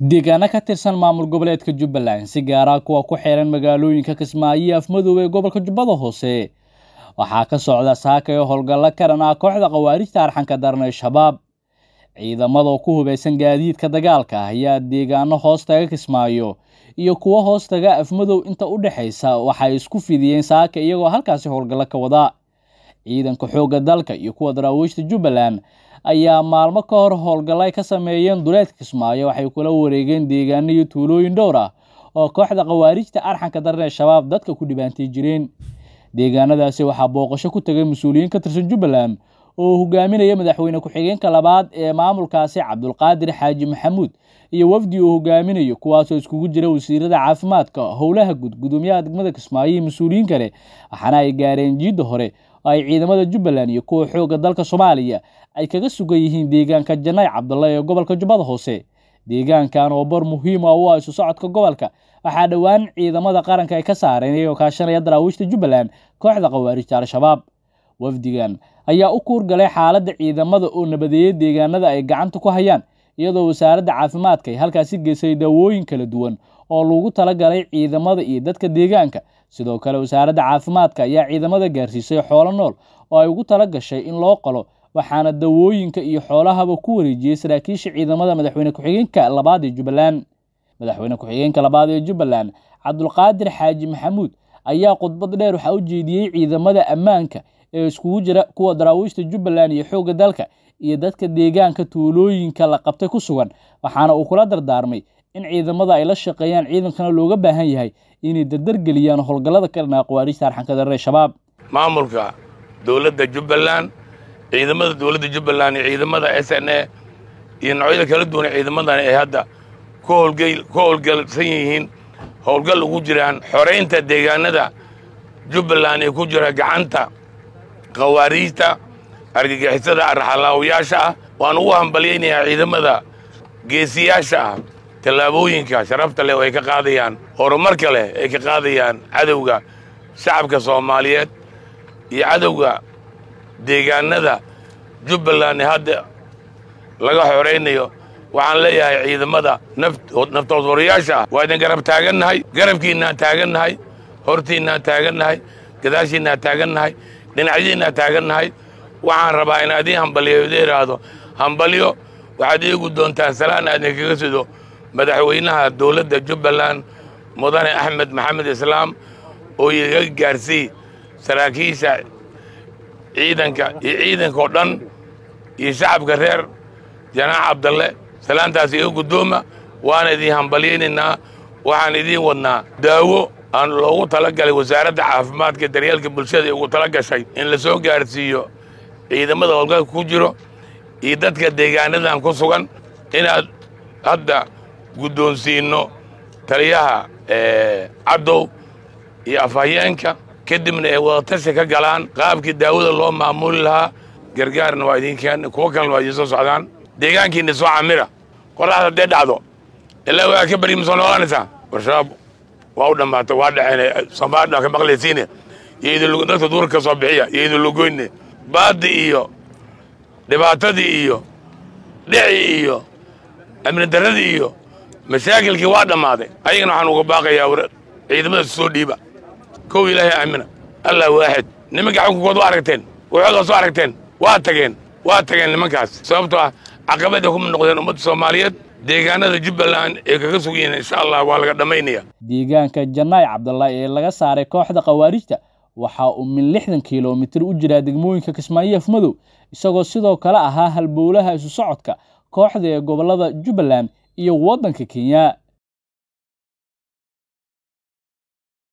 deegaano ka tirsan maamul goboleedka jubbaland si gaaraa ah kuwa ku xeeran magaalooyinka kismaayo iyo afmadow ee gobolka jubbada hoose waxaa ka socda saaka ee howlgallo karan ah kooxda khawaarijta arxanka daran ee shabaab ciidamada ku hubaysan gaadiidka dagaalka ayaa deegaano hoostaga kismaayo iyo kuwo hoostaga afmadow inta u dhexaysa waxay isku fidiyeen saaka iyagoo halkaasi howlgallo ka wadaa ciidanka xoogga dalka iyo kuwa daraawiishta jubbaland ayaa maalmo ka hor howlgallay ka sameeyeen duleedka kismaayo waxay kula wareegeen deegaano iyo tuulooyin dhowr ah oo kooxda khawaarijta arxanka daran ee shabaab dadka ku dhibaantay jireen deegaanadaasi waxaa booqasho ku tagay mas-uuliyiin ka tirsan jubbaland oo hogaaminaya madaxweyne ku-xigeenka labaad ee maamulkaasi cabdulqaadir xaaji maxamuud iyo wafdi uu hogaaminayo kuwaasoo iskugu jira wasiirada caafimaadka howlaha guud gudoomiyaha degmada kismaayo iyo mas-uuliyiin kale waxaana ay gaareen jiidda hore oo ay ciidamada jubbaland iyo kuwa xoogga dalka soomaaliya ay kaga sugan yihiin deegaanka janay cabdalla ee gobolka jubbada hoose deegaankan oo bar muhiima ah u ah isu socodka gobolka waxaa dhowaan ciidamada qaranka ay ka saareen iyagoo kaashanaya daraawiishta jubbaland kooxda khawaarijta al-shabaab wafdigan ayaa u kuurgalay xaaladda ciidamada oo nabadeeyey deegaanada ay gacanta ku hayaan iyadoo wasaaradda caafimaadka ay halkaasi geysay daawooyin kala duwan oo lagu tala galay ciidamada iyo dadka deegaanka sidoo kale wasaaradda caafimaadka ayaa ciidamada gaarsiisay xoolo nool oo ay ugu tala gashay in loo qalo waxaana dawooyinka iyo xoolahaba ku wareejiyey saraakiisha ciidamada madaxweyne ku-xigeenka labaad ee jubbaland madaxweyne ku-xigeenka labaad ee jubbaland cabdulqaadir xaaji maxamuud ayaa khudbad dheer waxaa u jeediyey ciidamada ammaanka ee iskugu jira kuwa daraawiishta jubbaland iyo xoogga dalka iyo dadka deegaanka tuulooyinka la qabtay ku sugan waxaana uu kula dardaarmay in ciidamada ay la shaqeeyaan ciidankana looga baahan yahay inay dardargeliyaan howlgallada ka dhanaa khawaariijta arxanka dareer shabaab maamulka dowladda jubbaland ciidamada dowladda jubbaland iyo ciidamada s n a iyo noocyada kala duwan ciidamadan ay hadda ku howlgalsan yihiin howlgal ugu jiraan xoraynta deegaanada jubbaland ee ku jira gacanta khawaariijta argagixisada arraxalaawayaasha ah waan ugu hambalyaynayaa ciidamada geesiyaasha ah tallaabooyinka sharafta leh oo ay ka qaadayaan horumarka leh ay ka qaadayaan cadowga shacabka soomaaliyeed iyo cadowga deegaanada jubbaland ee hadda laga xoraynayo waxaan leeyahay ciidamada naftooswarayaasha ah waa idin garab taagannahay garabkiinnaan taagannahay hortiinnaan taagannahay gadaashiinnaan taagannahay dhinacyadiinnaan taagannahay waxaan rabaa in adii hambalyo idu idhaahdo hambalyo waxaad iigu doontaa salaan aadinkaga sido madaxweynaha dowladda jubbaland mudane axmed maxamed islaam oo iga gaarsiiy saraakiisha ciidanka iyo ciidanka oo dhan iyo shacabka reer janaac cabdalle salaantaas iga guddooma waana idiin hambalyaynaynaa waxaan idiin wadnaa daawo aan loogu tala galay wasaaradda caafimaadka daryeelka bulshada ugu tala gashay in la soo gaarsiiyo ciidamada howlgalka ku jiro iyo dadka deegaanadan ku sugan inaad hadda guddoonsiinno taliyaha eh, caddow iyo afhayeenka kadibna ay wadatashi ka galaan qaabkii daawada loo maamuli lahaa gargaarna waa idinkeen kuwo kalena waa idiin soo socdaan deegaankiinna soo camira qoraxda haddee dhacdo ilaa waa ka baryi masoo noolaanaysaa warshaab waa u dhammaata waa dhaceen somaadha ka maqlaysiine iyo idin dadka duurka ka soo bixiya iyo idin lugoyne baadi iyo dhibaatadii iyo dhicii iyo amni darradii iyo mashaakilkii waa dhammaaday ayagana waxaan uga baaqayaa war ciidamadaas soo dhiiba kow ilaahay aamina allah waaxid nimankai xukunkood u aragteen waxoodaas soo aragteen waa tageen waa tageen nimankaas sababtoo ah caqabaday kuma noqdeen ummadda soomaaliyeed deegaanada jubbaland ee kaga sugan yihiin insha allah waa laga dhammaynayaa deegaanka janaayi cabdallaahi ee laga saaray kooxda khawaarijta waxa uu min lixdan kilomitir u jiraa degmooyinka kismaayo afmadow isagoo sidoo kale ahaa halbowlaha isu socodka kooxda ee gobollada jubbaland iyo waddanka kenya